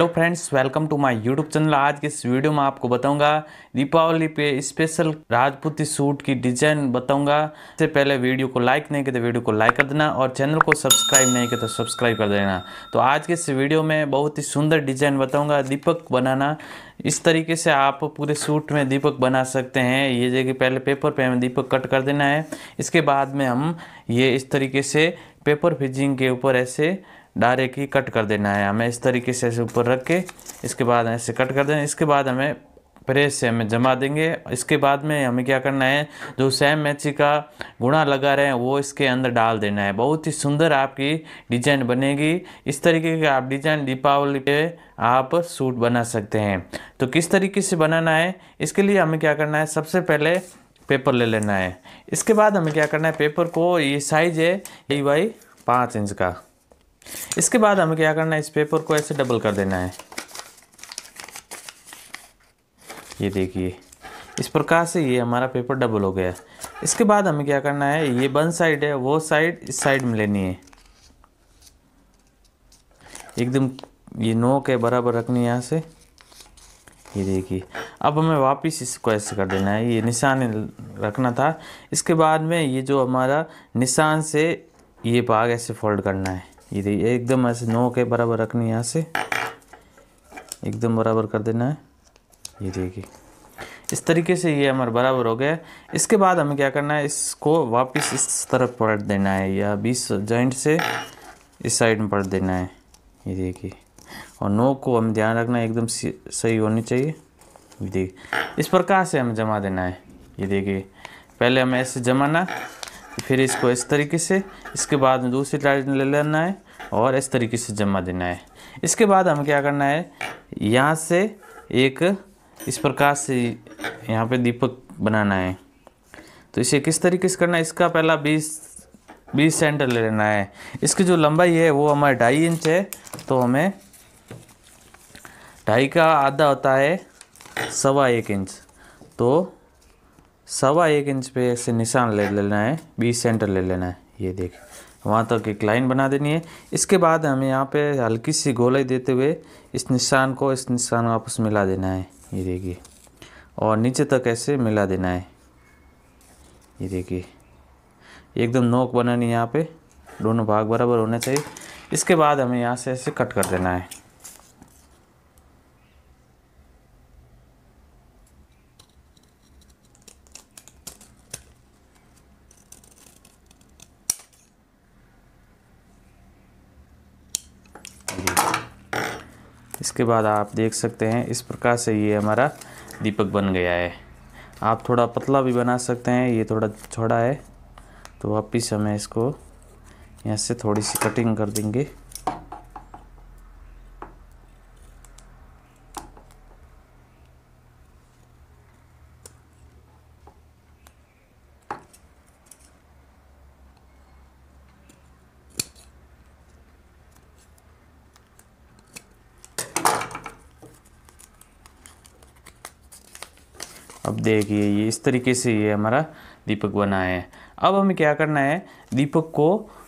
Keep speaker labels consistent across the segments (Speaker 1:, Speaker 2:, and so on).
Speaker 1: Hello friends welcome to my YouTube channel आज के इस वीडियो में आपको बताऊंगा दीपावली पे स्पेशल राजपूती सूट की डिजाइन बताऊंगा इससे पहले वीडियो को लाइक नहीं किया तो वीडियो को लाइक कर देना और चैनल को सब्सक्राइब नहीं किया तो सब्सक्राइब कर देना तो आज के इस वीडियो में बहुत ही सुंदर डिजाइन बताऊँगा दीपक बनाना इस तरीके से आप पूरे सूट में दीपक बना सकते हैं ये जगह पहले पेपर पे हमें दीपक कट कर देना है इसके बाद में हम ये इस तरीके से पेपर फिजिंग के ऊपर ऐसे डायरेक्ट ही कट कर देना है हमें इस तरीके से ऐसे ऊपर रख के इसके बाद ऐसे कट कर देना इसके बाद हमें प्रेस से हमें जमा देंगे इसके बाद में हमें क्या करना है जो सेम मैची का गुणा लगा रहे हैं वो इसके अंदर डाल देना है बहुत ही सुंदर आपकी डिजाइन बनेगी इस तरीके का आप डिजाइन दीपावली पे आप सूट बना सकते हैं तो किस तरीके से बनाना है इसके लिए हमें क्या करना है सबसे पहले पेपर ले लेना है इसके बाद हमें क्या करना है पेपर को ये साइज है ए बाई पाँच इंच का इसके बाद हमें क्या करना है इस पेपर को ऐसे डबल कर देना है ये देखिए इस प्रकार से ये हमारा पेपर डबल हो गया इसके बाद हमें क्या करना है ये बन साइड है वो साइड इस साइड में लेनी है एकदम ये नोक के बराबर रखनी है यहाँ से ये देखिए अब हमें वापस इसको ऐसे कर देना है ये निशान रखना था इसके बाद में ये जो हमारा निशान से ये भाग ऐसे फोल्ड करना है ये देखिए एकदम ऐसे नो के बराबर रखनी है यहाँ से एकदम बराबर कर देना है ये देखिए इस तरीके से ये हमारा बराबर हो गया इसके बाद हमें क्या करना है इसको वापस इस तरफ पलट देना है या बीस जॉइंट से इस साइड में पलट देना है ये देखिए और नोक को हम ध्यान रखना है एकदम सही होनी चाहिए ये देखिए इस प्रकार से हमें जमा देना है ये देखिए पहले हमें ऐसे जमाना फिर इसको इस तरीके से इसके बाद में दूसरी लाइट ले लेना है और इस तरीके से जमा देना है इसके बाद हमें क्या करना है यहाँ से एक इस प्रकार से यहाँ पे दीपक बनाना है तो इसे किस तरीके से करना है इसका पहला बीस बीस सेंटर ले लेना है इसकी जो लंबाई है वो हमारे ढाई इंच है तो हमें ढाई का आधा होता है सवा एक इंच तो सवा एक इंच पे ऐसे निशान ले लेना है बीस सेंटर ले लेना है ये देख वहाँ तक एक लाइन बना देनी है इसके बाद हमें यहाँ पे हल्की सी गोलाई देते हुए इस निशान को इस निशान को आपस मिला देना है ये देखिए और नीचे तक ऐसे मिला देना है ये देखिए एकदम नोक बनानी है यहाँ पे दोनों भाग बराबर होने चाहिए इसके बाद हमें यहाँ से ऐसे कट कर देना है इसके बाद आप देख सकते हैं इस प्रकार से ये हमारा दीपक बन गया है आप थोड़ा पतला भी बना सकते हैं ये थोड़ा छोड़ा है तो वापिस हमें इसको यहाँ से थोड़ी सी कटिंग कर देंगे अब देखिए ये इस तरीके से ये हमारा दीपक बना है अब हमें क्या करना है दीपक को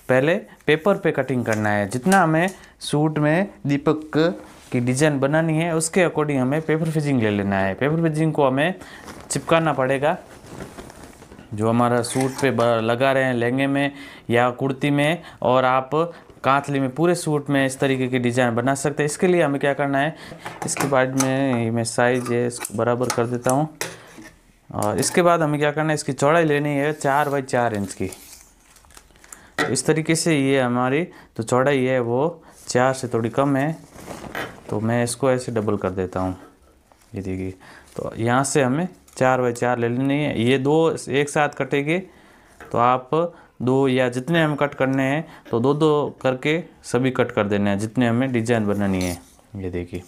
Speaker 1: पहले पेपर पे कटिंग करना है जितना हमें सूट में दीपक की डिज़ाइन बनानी है उसके अकॉर्डिंग हमें पेपर फिजिंग ले लेना है पेपर फिजिंग को हमें चिपकाना पड़ेगा जो हमारा सूट पे लगा रहे हैं लहंगे में या कुर्ती में और आप कांतली में पूरे सूट में इस तरीके की डिज़ाइन बना सकते हैं इसके लिए हमें क्या करना है इसके बाद में मैं साइज है इसको बराबर कर देता हूँ और इसके बाद हमें क्या करना है इसकी चौड़ाई लेनी है चार बाई चार इंच की तो इस तरीके से ये हमारी जो तो चौड़ाई है वो चार से थोड़ी कम है तो मैं इसको ऐसे डबल कर देता हूँ ये देखिए तो यहाँ से हमें चार बाई चार ले लेनी है ये दो एक साथ कटेंगे तो आप दो या जितने हम कट करने हैं तो दो दो करके सभी कट कर देने हैं जितने हमें डिजाइन बनानी है ये देखिए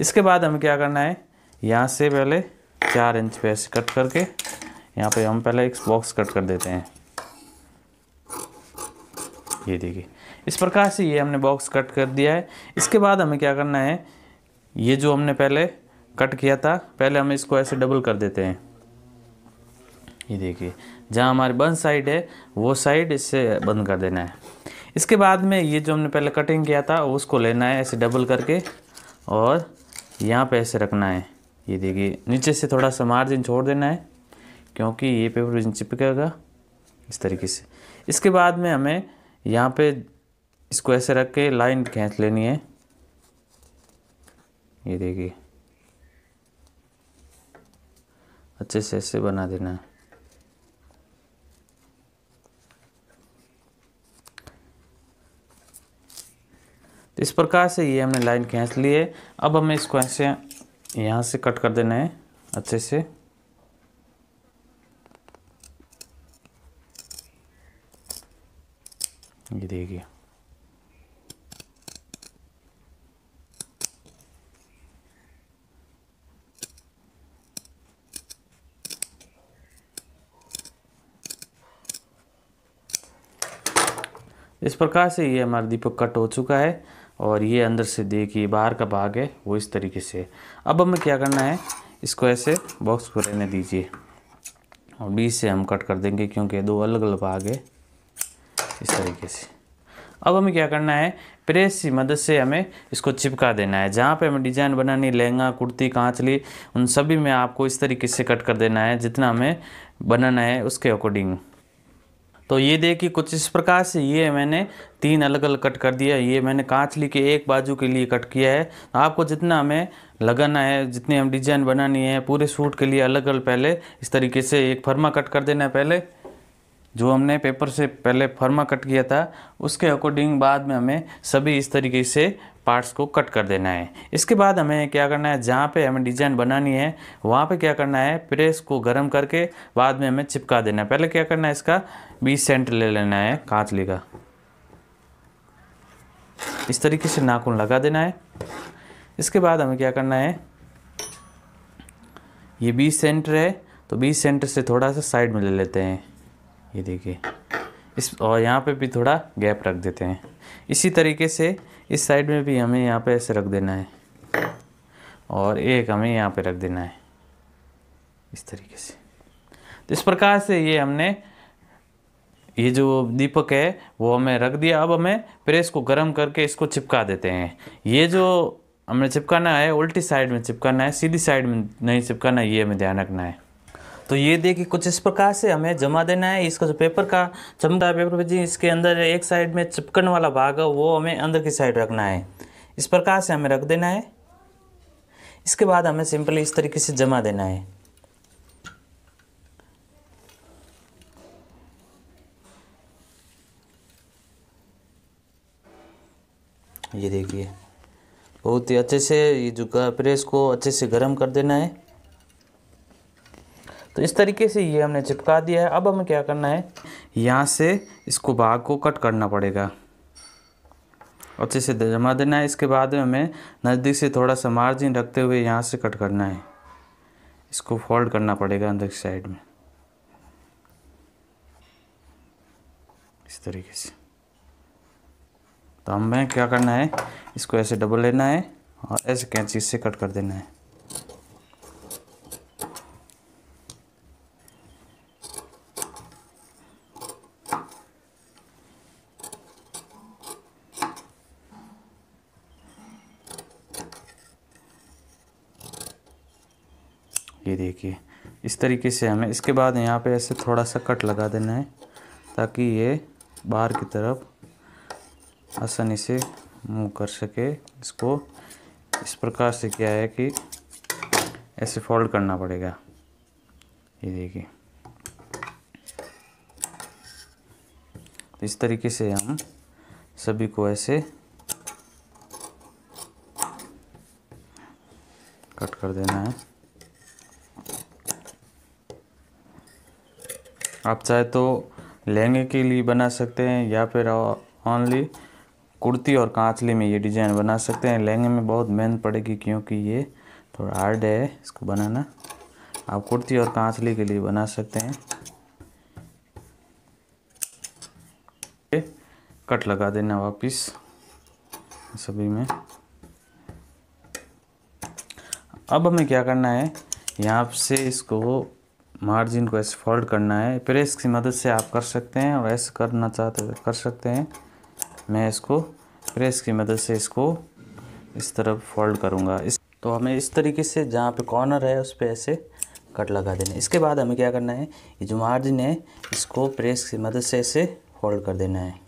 Speaker 1: इसके बाद हमें क्या करना है यहाँ से पहले चार इंच पे ऐसे कट करके यहाँ पे हम पहले एक बॉक्स कट कर देते हैं ये देखिए इस प्रकार से ये हमने बॉक्स कट कर दिया है इसके बाद हमें क्या करना है ये जो हमने पहले कट किया था पहले हम इसको ऐसे डबल कर देते हैं ये देखिए जहाँ हमारी बंद साइड है वो साइड इससे बंद कर देना है इसके बाद में ये जो हमने पहले कटिंग किया था उसको लेना है ऐसे डबल करके और यहाँ पे ऐसे रखना है ये देखिए नीचे से थोड़ा सा मार्जिन छोड़ देना है क्योंकि ये पेपर चिपकेगा इस तरीके से इसके बाद में हमें यहाँ पे इसको ऐसे रख के लाइन खींच लेनी है ये देखिए अच्छे से ऐसे बना देना है तो इस प्रकार से ये हमने लाइन खींच ली है अब हमें इसको ऐसे यहाँ से कट कर देना है अच्छे से ये देखिए इस प्रकार से ये हमारा दीपक कट हो चुका है और ये अंदर से देखिए बाहर का भाग है वो इस तरीके से अब हमें क्या करना है इसको ऐसे बॉक्स को रहने दीजिए और बीच से हम कट कर देंगे क्योंकि दो अलग अलग भाग है इस तरीके से अब हमें क्या करना है प्रेस की मदद से हमें इसको चिपका देना है जहाँ पे हमें डिज़ाइन बनानी लहंगा कुर्ती कांचली उन सभी में आपको इस तरीके से कट कर देना है जितना हमें बनाना है उसके अकॉर्डिंग तो ये देखिए कुछ इस प्रकार से ये मैंने तीन अलग अलग कट कर दिया ये मैंने कांच ली के एक बाजू के लिए कट किया है आपको जितना हमें लगाना है जितनी हम डिजाइन बनानी है पूरे सूट के लिए अलग अलग पहले इस तरीके से एक फर्मा कट कर देना है पहले जो हमने पेपर से पहले फर्मा कट किया था उसके अकॉर्डिंग बाद में हमें सभी इस तरीके से पार्ट्स को कट कर देना है इसके बाद हमें क्या करना है जहाँ पे हमें डिजाइन बनानी है वहाँ पे क्या करना है प्रेस को गर्म करके बाद में हमें चिपका देना है पहले क्या करना है इसका बीस सेंट ले लेना है कांच का इस तरीके से नाखून लगा देना है इसके बाद हमें क्या करना है ये बीस सेंटर है तो बीस सेंटर से थोड़ा सा साइड में ले लेते हैं ये देखिए इस और यहाँ पे भी थोड़ा गैप रख देते हैं इसी तरीके से इस साइड में भी हमें यहाँ पे ऐसे रख देना है और एक हमें यहाँ पे रख देना है इस तरीके से तो इस प्रकार से ये हमने ये जो दीपक है वो हमें रख दिया अब हमें प्रेस को गर्म करके इसको चिपका देते हैं ये जो हमने चिपकाना है उल्टी साइड में चिपकाना है सीधी साइड में नहीं चिपकाना ये हमें ध्यान रखना है तो ये देखिए कुछ इस प्रकार से हमें जमा देना है इसका जो पेपर का चमकदार पेपर भेजिए इसके अंदर एक साइड में चिपकन वाला भाग है वो हमें अंदर की साइड रखना है इस प्रकार से हमें रख देना है इसके बाद हमें सिंपली इस तरीके से जमा देना है ये देखिए बहुत ही अच्छे से ये जो प्रेस को अच्छे से गर्म कर देना है तो इस तरीके से ये हमने चिपका दिया है अब हमें क्या करना है यहाँ से इसको भाग को कट करना पड़ेगा अच्छे से जमा देना है इसके बाद में हमें नज़दीक से थोड़ा सा मार्जिन रखते हुए यहाँ से कट करना है इसको फोल्ड करना पड़ेगा अंदर की साइड में इस तरीके से तो हमें क्या करना है इसको ऐसे डबल लेना है और ऐसे कैंची से कट कर देना है तरीके से हमें इसके बाद यहाँ पे ऐसे थोड़ा सा कट लगा देना है ताकि ये बाहर की तरफ आसानी से मूव कर सके इसको इस प्रकार से क्या है कि ऐसे फोल्ड करना पड़ेगा ये देखिए तो इस तरीके से हम सभी को ऐसे कट कर देना है आप चाहे तो लहंगे के लिए बना सकते हैं या फिर ओनली कुर्ती और कांचली में ये डिज़ाइन बना सकते हैं लहंगे में बहुत मेहनत पड़ेगी क्योंकि ये थोड़ा हार्ड है इसको बनाना आप कुर्ती और कांचली के लिए बना सकते हैं कट लगा देना वापस सभी में अब हमें क्या करना है यहाँ से इसको मार्जिन को ऐसे फोल्ड करना है प्रेस की मदद से आप कर सकते हैं और ऐसे करना चाहते तो कर सकते हैं मैं इसको प्रेस की मदद से इसको इस तरफ फोल्ड करूँगा इस तो हमें इस तरीके से जहाँ पे कॉर्नर है उस पर ऐसे कट लगा देना इसके बाद हमें क्या करना है ये जो मार्जिन है इसको प्रेस की मदद से ऐसे फोल्ड कर देना है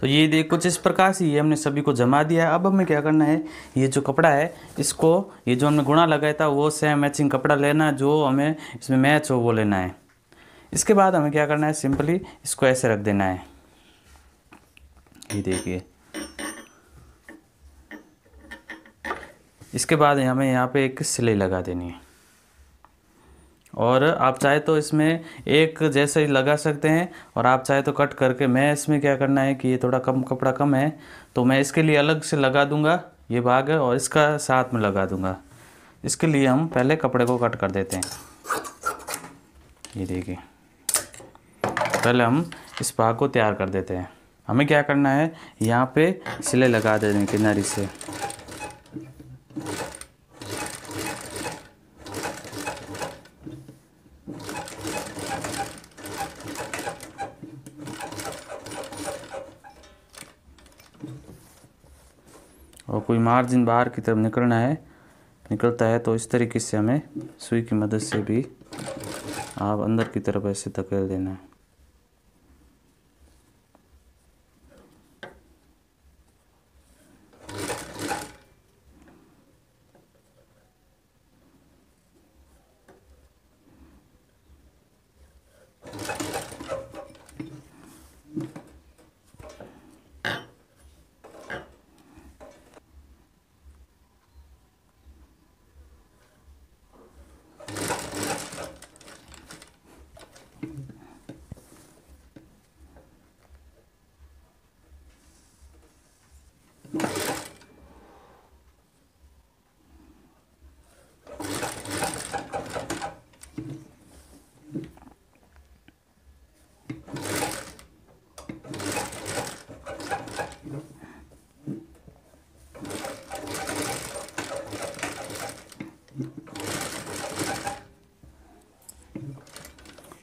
Speaker 1: तो ये देख कुछ इस प्रकार से ये हमने सभी को जमा दिया है अब हमें क्या करना है ये जो कपड़ा है इसको ये जो हमने गुणा लगाया था वो सेम मैचिंग कपड़ा लेना जो हमें इसमें मैच हो वो लेना है इसके बाद हमें क्या करना है सिंपली इसको ऐसे रख देना है ये देखिए इसके बाद हमें यहाँ पे एक सिलाई लगा देनी है और आप चाहे तो इसमें एक जैसे ही लगा सकते हैं और आप चाहे तो कट करके मैं इसमें क्या करना है कि ये थोड़ा कम कपड़ा कम है तो मैं इसके लिए अलग से लगा दूंगा ये भाग है और इसका साथ में लगा दूंगा इसके लिए हम पहले कपड़े को कट कर देते हैं ये देखिए पहले हम इस भाग को तैयार कर देते हैं हमें क्या करना है यहाँ पर सिले लगा देने किनारी से मार्जिन बाहर की तरफ निकलना है निकलता है तो इस तरीके से हमें सुई की मदद से भी आप अंदर की तरफ ऐसे धकेल देना है Mm-hmm.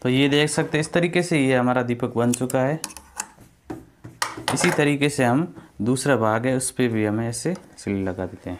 Speaker 1: तो ये देख सकते हैं इस तरीके से ये हमारा दीपक बन चुका है इसी तरीके से हम दूसरा भाग है उस पर भी हमें ऐसे सिल लगा देते हैं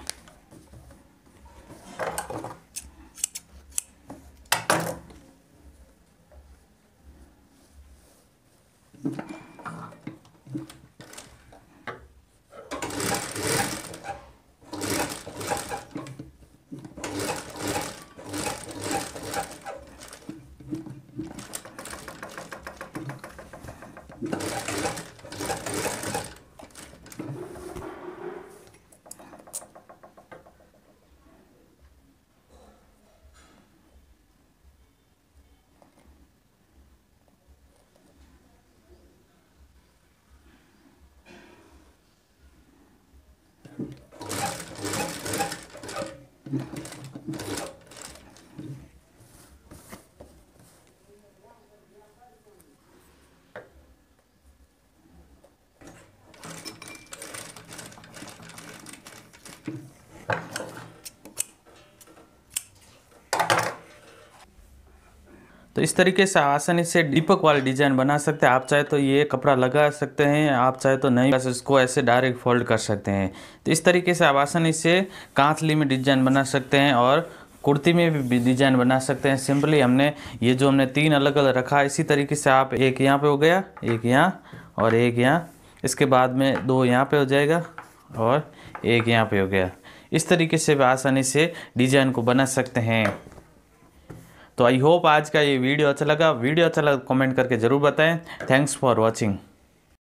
Speaker 1: तो इस तरीके से आसानी से दीपक वाले डिजाइन बना सकते हैं आप चाहे तो ये कपड़ा लगा सकते हैं आप चाहे तो नहीं बस इसको ऐसे डायरेक्ट फोल्ड कर सकते हैं तो इस तरीके से आप आसानी से कांथली में डिजाइन बना सकते हैं और कुर्ती में भी डिजाइन बना सकते हैं सिंपली हमने ये जो हमने तीन अलग अलग रखा इसी तरीके से आप एक यहाँ पे हो गया एक यहाँ और एक यहाँ इसके बाद में दो यहाँ पे हो जाएगा और एक यहाँ पे हो गया इस तरीके से भी आसानी से डिजाइन को बना सकते हैं तो आई होप आज का ये वीडियो अच्छा लगा वीडियो अच्छा लगा कमेंट तो करके ज़रूर बताएं थैंक्स फॉर वॉचिंग